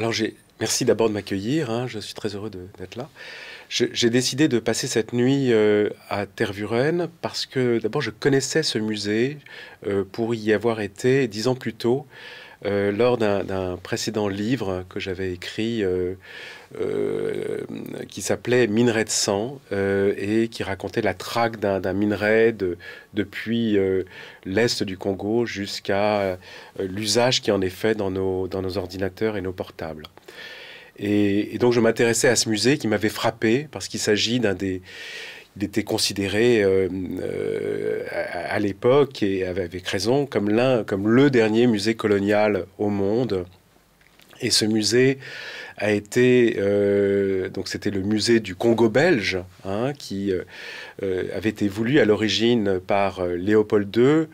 Alors, merci d'abord de m'accueillir. Hein, je suis très heureux d'être là. J'ai décidé de passer cette nuit euh, à Tervuren parce que d'abord je connaissais ce musée euh, pour y avoir été dix ans plus tôt euh, lors d'un précédent livre que j'avais écrit euh, euh, qui s'appelait Minerai de sang et qui racontait la traque d'un minerai depuis l'est du Congo jusqu'à l'usage qui en est fait dans nos, ordinateurs et nos portables. et donc je m'intéressais à ce musée qui m'avait frappé parce qu'il s'agit d'un des il était considéré euh, euh, à, l'époque et avec raison comme l'un, comme le dernier musée colonial au monde. Et ce musée a été, euh, donc c'était le musée du Congo belge, hein, qui euh, euh, avait été voulu à l'origine par Léopold II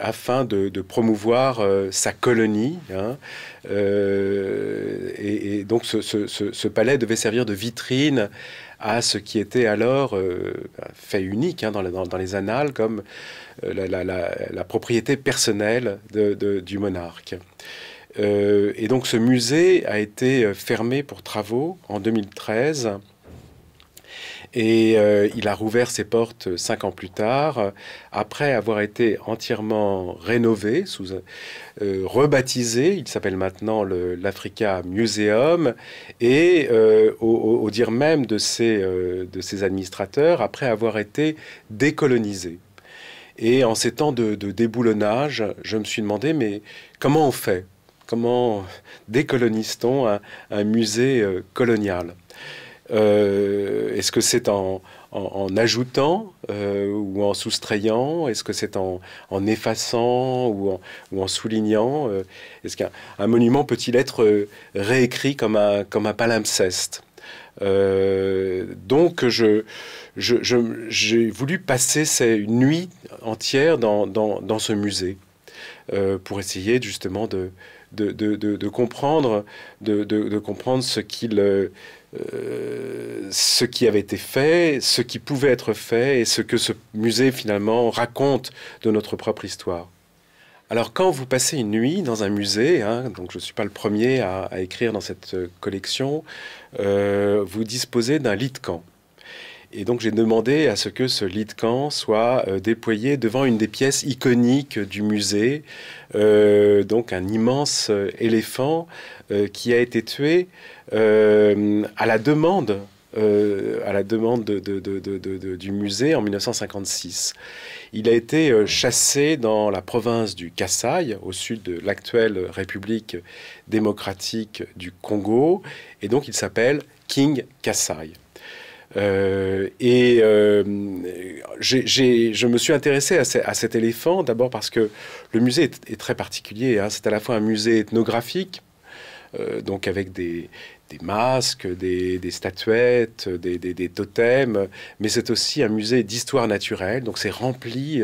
afin de, promouvoir sa colonie. Hein. et, donc ce, palais devait servir de vitrine à ce qui était alors fait unique hein, dans, les annales comme la, propriété personnelle du monarque. Euh, et donc ce musée a été euh, fermé pour travaux en 2013. Et euh, il a rouvert ses portes cinq ans plus tard, après avoir été entièrement rénové, sous, rebaptisé. Il s'appelle maintenant l'Africa Museum. Et au, dire même de ses, de ses administrateurs, après avoir été décolonisé. Et en ces temps de déboulonnage, je me suis demandé, mais comment on fait comment décolonise-t-on un, musée euh, colonial euh, Est-ce que c'est en, ajoutant euh, ou en soustrayant Est-ce que c'est en, effaçant ou en, soulignant Est-ce qu'un monument peut-il être réécrit comme un, comme un palimpseste donc, j'ai je, voulu passer ces, une nuit entière dans ce musée pour essayer justement de, de, comprendre, de, comprendre ce qu'il euh, ce qui avait été fait, ce qui pouvait être fait et ce que ce musée finalement raconte de notre propre histoire. Alors quand vous passez une nuit dans un musée, hein, donc je ne suis pas le premier à, écrire dans cette euh, collection, euh, vous disposez d'un lit de camp. Et donc j'ai demandé à ce que ce lit de camp soit euh, déployé devant une des pièces iconiques du musée, euh, donc un immense euh, éléphant qui a été tué à la demande. à la demande du musée en 1956. Il a été chassé dans la province du Kassai, au sud de l'actuelle République démocratique du Congo, et donc il s'appelle King Kassai. Euh, et euh, je me suis intéressé à, cet éléphant d'abord parce que le musée est, très particulier. Hein. C'est à la fois un musée ethnographique, euh, donc avec des, masques, des, statuettes, des, des, totems, mais c'est aussi un musée d'histoire naturelle. Donc c'est rempli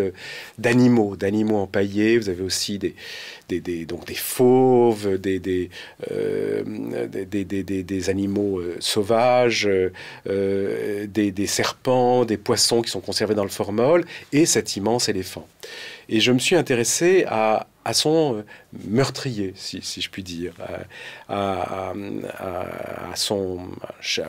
d'animaux, d'animaux empaillés. Vous avez aussi des, des, donc des fauves, des, des, euh, des, des, animaux euh, sauvages, euh, des, serpents, des poissons qui sont conservés dans le formol, et cet immense éléphant. Et je me suis intéressé à, à son meurtrier, si, si, je puis dire, à, à, à son,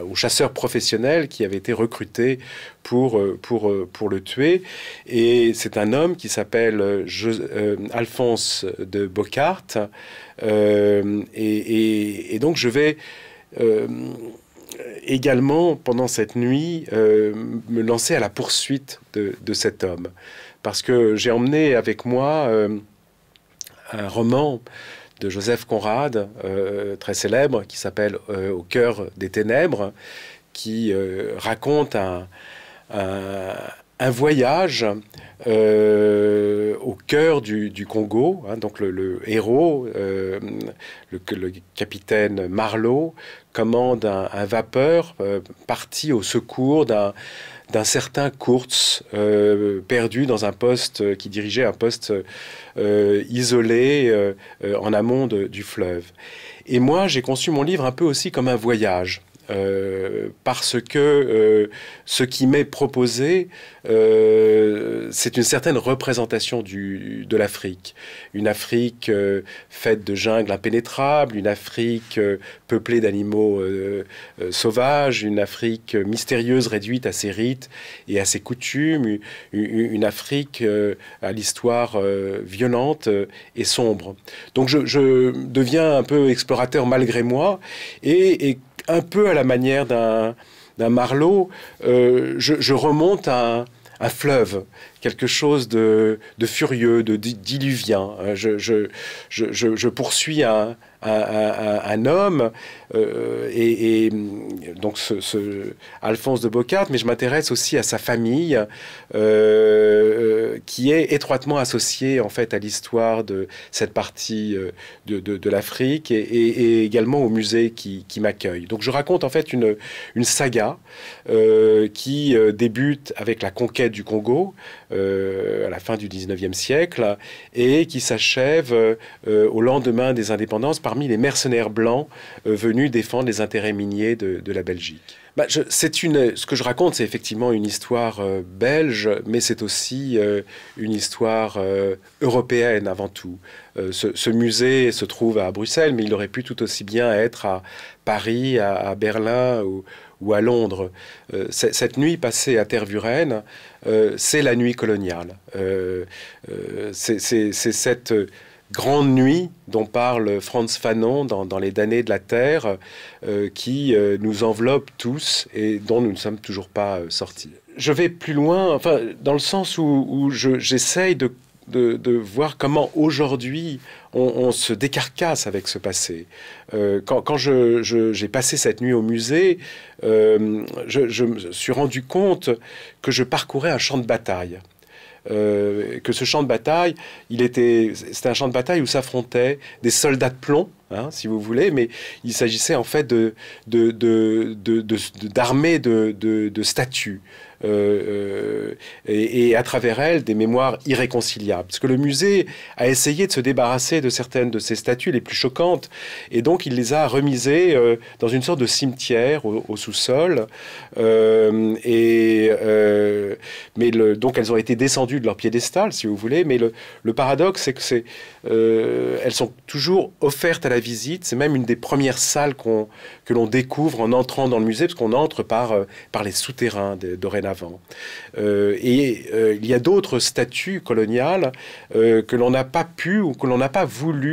au chasseur professionnel qui avait été recruté pour, euh, pour, euh, pour le tuer. Et c'est un homme qui s'appelle euh, Alphonse de Bocart. et, donc je vais... également, pendant cette nuit, me lancer à la poursuite de, de cet homme. Parce que j'ai emmené avec moi un roman de Joseph Conrad, euh, très célèbre, qui s'appelle euh, Au cœur des ténèbres, qui euh, raconte un, voyage au cœur du, Congo. Hein, donc le, héros, le, le, capitaine Marlowe, commande un vapeur parti au secours d'un d'un certain Kurz euh, perdu dans un poste euh, qui dirigeait un poste euh, isolé en amont du fleuve. Et moi, j'ai conçu mon livre un peu aussi comme un voyage. Euh, parce que euh, ce qui m'est proposé, euh, c'est une certaine représentation du, de l'Afrique. Une Afrique faite de jungles impénétrables, une Afrique peuplée d'animaux sauvages, une Afrique mystérieuse réduite à ses rites et à ses coutumes, une, Afrique à l'histoire violente et sombre. Donc je, deviens un peu explorateur malgré moi et un peu à la manière d'un marlot, euh, je, remonte à un, fleuve, quelque chose de, furieux, de, diluvien. Euh, je, je poursuis un, un, homme. Euh, et, donc ce, Alphonse de Bocart, mais je m'intéresse aussi à sa famille, euh, euh, qui est étroitement associée en fait à l'histoire de cette partie de, l'Afrique et, également au musée qui, m'accueille. Donc je raconte en fait une, saga qui débute avec la conquête du Congo, euh, à la fin du 19e siècle et qui s'achève euh, au lendemain des indépendances parmi les mercenaires blancs euh, venus défendre les intérêts miniers de, de la Belgique. Bah, c'est une, ce que je raconte, c'est effectivement une histoire euh, belge, mais c'est aussi euh, une histoire euh, européenne avant tout. Ce, musée se trouve à Bruxelles, mais il aurait pu tout aussi bien être à Paris, à, Berlin ou, à Londres. cette nuit passée à Tervuren, c'est la nuit coloniale. c'est cette grande nuit dont parle Franz Fanon dans, Les damnés de la Terre, euh, qui euh, nous enveloppe tous et dont nous ne sommes toujours pas euh, sortis. Je vais plus loin, enfin, dans le sens où, j'essaye de, voir comment aujourd'hui on, se décarcasse avec ce passé. quand, j'ai passé cette nuit au musée, je me suis rendu compte que je parcourais un champ de bataille. Euh, que ce champ de bataille, il était, c'était un champ de bataille où s'affrontaient des soldats de plomb, hein, si vous voulez, mais il s'agissait en fait de, d'armées de, statues, euh, euh, et, à travers elle des mémoires irréconciliables. Parce que le musée a essayé de se débarrasser de certaines de ces statues les plus choquantes, et donc il les a remisées euh, dans une sorte de cimetière au, sous-sol. et mais le, donc elles ont été descendues de leur piédestal, si vous voulez. Mais le, paradoxe, c'est que c'est elles sont toujours offertes à la visite. C'est même une des premières salles qu'on que l'on découvre en entrant dans le musée, parce qu'on entre par par les souterrains de, avant. Euh, et euh, il y a d'autres statues coloniales euh, que l'on n'a pas pu ou que l'on n'a pas voulu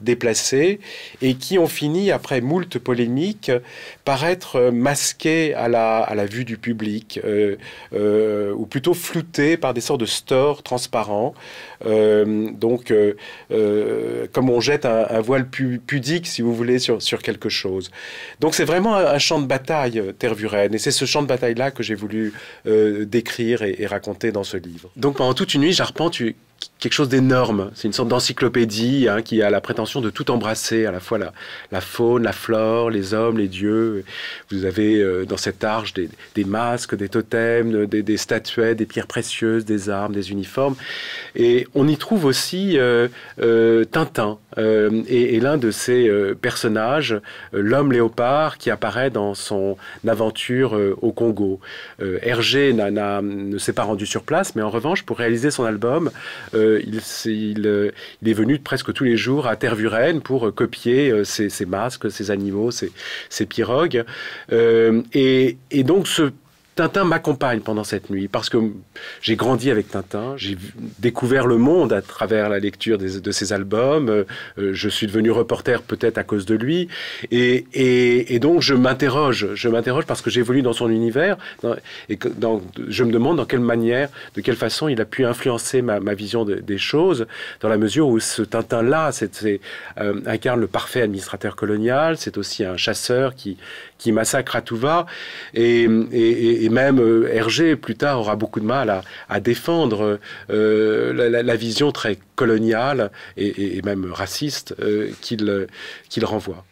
déplacer et qui ont fini, après moult polémiques, par être masquées à la, à la vue du public ou plutôt floutées par des sortes de stores transparents. donc, comme on jette un, voile pudique, si vous voulez, sur, sur quelque chose. Donc, c'est vraiment un, champ de bataille tervurenne Et c'est ce champ de bataille-là que j'ai voulu euh, décrire et, raconter dans ce livre. Donc pendant toute une nuit, j'arpente quelque chose d'énorme. C'est une sorte d'encyclopédie hein, qui a la prétention de tout embrasser, à la fois la, faune, la flore, les hommes, les dieux. Vous avez euh, dans cette arche des, masques, des totems, des, statuettes, des pierres précieuses, des armes, des uniformes. Et on y trouve aussi euh, Tintin. Euh, et, l'un de ces euh, personnages, euh, l'homme léopard, qui apparaît dans son aventure au Congo. Hergé nana ne s'est pas rendu sur place, mais en revanche, pour réaliser son album, il, est, venu presque tous les jours à Tervuren pour copier ses, masques, ses animaux, ses, pirogues. et, donc ce Tintin m'accompagne pendant cette nuit parce que j'ai grandi avec Tintin, j'ai découvert le monde à travers la lecture de ses albums, euh, euh, je suis devenu reporter peut-être à cause de lui, et, donc je m'interroge, je m'interroge parce que j'évolue dans son univers, et que je me demande dans quelle manière, de quelle façon il a pu influencer ma, vision des choses, dans la mesure où ce Tintin-là euh, incarne le parfait administrateur colonial, c'est aussi un chasseur qui, qui massacre à tout va, et et même euh, Hergé, plus tard, aura beaucoup de mal à, défendre euh, la, vision très coloniale et, même raciste euh, qu'il renvoie.